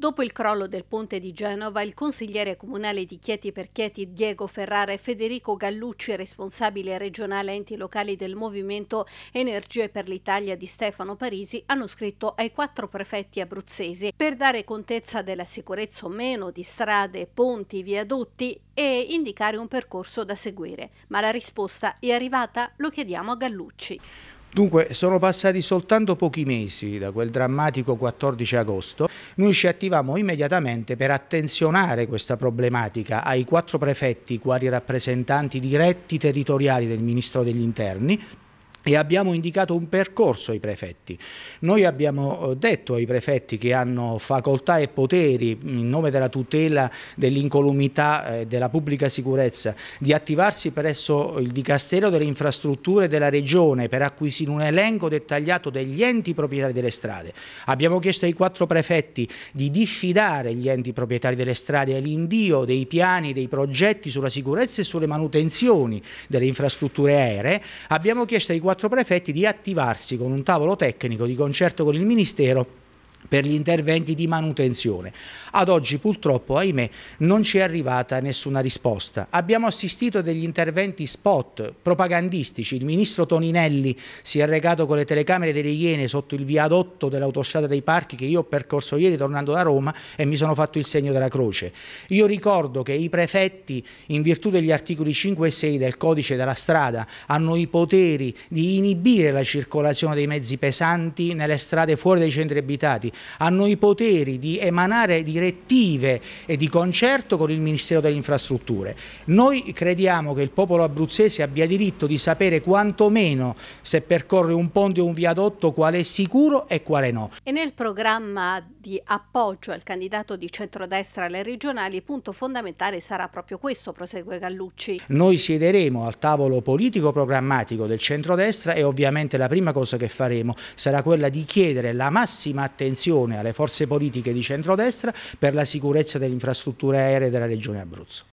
Dopo il crollo del ponte di Genova, il consigliere comunale di Chieti per Chieti Diego Ferrara e Federico Gallucci, responsabile regionale enti locali del movimento Energie per l'Italia di Stefano Parisi, hanno scritto ai quattro prefetti abruzzesi per dare contezza della sicurezza o meno di strade, ponti, viadotti e indicare un percorso da seguire. Ma la risposta è arrivata? Lo chiediamo a Gallucci. Dunque sono passati soltanto pochi mesi da quel drammatico 14 agosto, noi ci attivamo immediatamente per attenzionare questa problematica ai quattro prefetti quali rappresentanti diretti territoriali del Ministro degli Interni, e abbiamo indicato un percorso ai prefetti. Noi abbiamo eh, detto ai prefetti che hanno facoltà e poteri in nome della tutela dell'incolumità e eh, della pubblica sicurezza di attivarsi presso il Dicastero delle Infrastrutture della Regione per acquisire un elenco dettagliato degli enti proprietari delle strade. Abbiamo chiesto ai quattro prefetti di diffidare gli enti proprietari delle strade all'invio dei piani, dei progetti sulla sicurezza e sulle manutenzioni delle infrastrutture aeree. Abbiamo chiesto ai quattro quattro prefetti di attivarsi con un tavolo tecnico di concerto con il Ministero per gli interventi di manutenzione. Ad oggi purtroppo, ahimè, non ci è arrivata nessuna risposta. Abbiamo assistito a degli interventi spot, propagandistici. Il ministro Toninelli si è recato con le telecamere delle Iene sotto il viadotto dell'autostrada dei Parchi che io ho percorso ieri tornando da Roma e mi sono fatto il segno della croce. Io ricordo che i prefetti, in virtù degli articoli 5 e 6 del codice della strada, hanno i poteri di inibire la circolazione dei mezzi pesanti nelle strade fuori dai centri abitati hanno i poteri di emanare direttive e di concerto con il Ministero delle Infrastrutture. Noi crediamo che il popolo abruzzese abbia diritto di sapere quantomeno se percorre un ponte o un viadotto quale è sicuro e quale no. E nel programma di appoggio al candidato di centrodestra alle regionali, punto fondamentale sarà proprio questo, prosegue Gallucci. Noi siederemo al tavolo politico programmatico del centrodestra e ovviamente la prima cosa che faremo sarà quella di chiedere la massima attenzione alle forze politiche di centrodestra per la sicurezza delle infrastrutture aeree della regione Abruzzo.